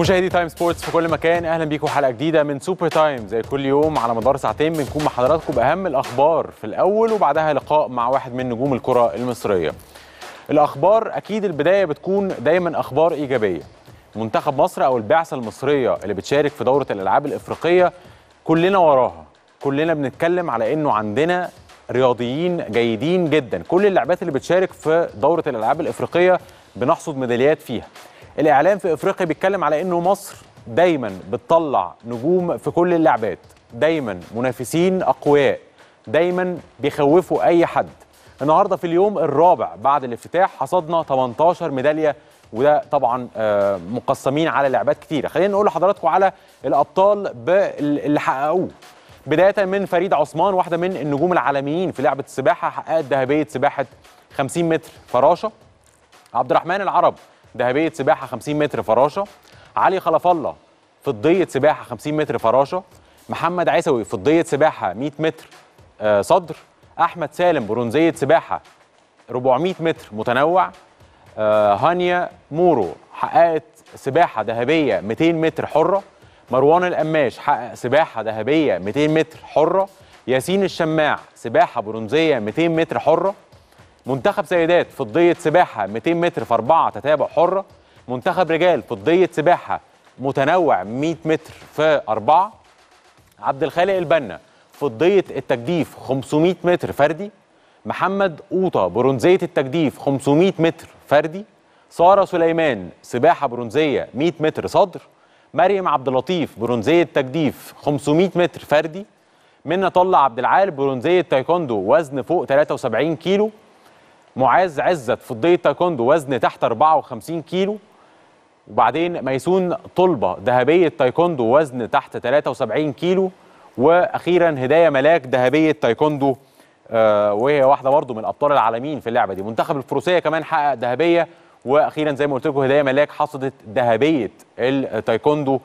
مشاهدي تايم سبورتس في كل مكان اهلا بيكم حلقه جديده من سوبر تايم زي كل يوم على مدار ساعتين بنكون مع حضراتكم باهم الاخبار في الاول وبعدها لقاء مع واحد من نجوم الكره المصريه. الاخبار اكيد البدايه بتكون دايما اخبار ايجابيه. منتخب مصر او البعثه المصريه اللي بتشارك في دوره الالعاب الافريقيه كلنا وراها، كلنا بنتكلم على انه عندنا رياضيين جيدين جدا، كل اللعبات اللي بتشارك في دوره الالعاب الافريقيه بنحصد ميداليات فيها. الاعلام في افريقيا بيتكلم على انه مصر دايما بتطلع نجوم في كل اللعبات دايما منافسين اقوياء دايما بيخوفوا اي حد النهارده في اليوم الرابع بعد الافتتاح حصدنا 18 ميداليه وده طبعا آه، مقسمين على لعبات كتيره خلينا نقول لحضراتكم على الابطال اللي حققوه بدايه من فريد عثمان واحده من النجوم العالميين في لعبه السباحه حققت ذهبيه سباحه 50 متر فراشه عبد الرحمن العرب ذهبيه سباحه 50 متر فراشه علي خلف الله فضيه سباحه 50 متر فراشه محمد عيسوي فضيه سباحه 100 متر آه، صدر احمد سالم برونزيه سباحه 400 متر متنوع آه، هانيا مورو حققت سباحه ذهبيه 200 متر حره مروان القماش حقق سباحه ذهبيه 200 متر حره ياسين الشماع سباحه برونزيه 200 متر حره منتخب سيدات فضيه سباحه 200 متر في اربعه تتابع حره منتخب رجال فضيه سباحه متنوع 100 متر في اربعه عبد الخالق البنا فضيه التجديف 500 متر فردي محمد قوطه برونزيه التجديف 500 متر فردي ساره سليمان سباحه برونزيه 100 متر صدر مريم عبد اللطيف برونزيه تجديف 500 متر فردي منى طلة عبد العال برونزيه تايكوندو وزن فوق 73 كيلو معاذ عزت فضية تايكوندو وزن تحت 54 كيلو وبعدين ميسون طلبه ذهبيه تايكوندو وزن تحت 73 كيلو واخيرا هدايه ملاك ذهبيه تايكوندو آه، وهي واحده برضو من ابطال العالمين في اللعبه دي منتخب الفروسيه كمان حقق ذهبيه واخيرا زي ما قلت لكم هدايه ملاك حصدت ذهبيه التايكوندو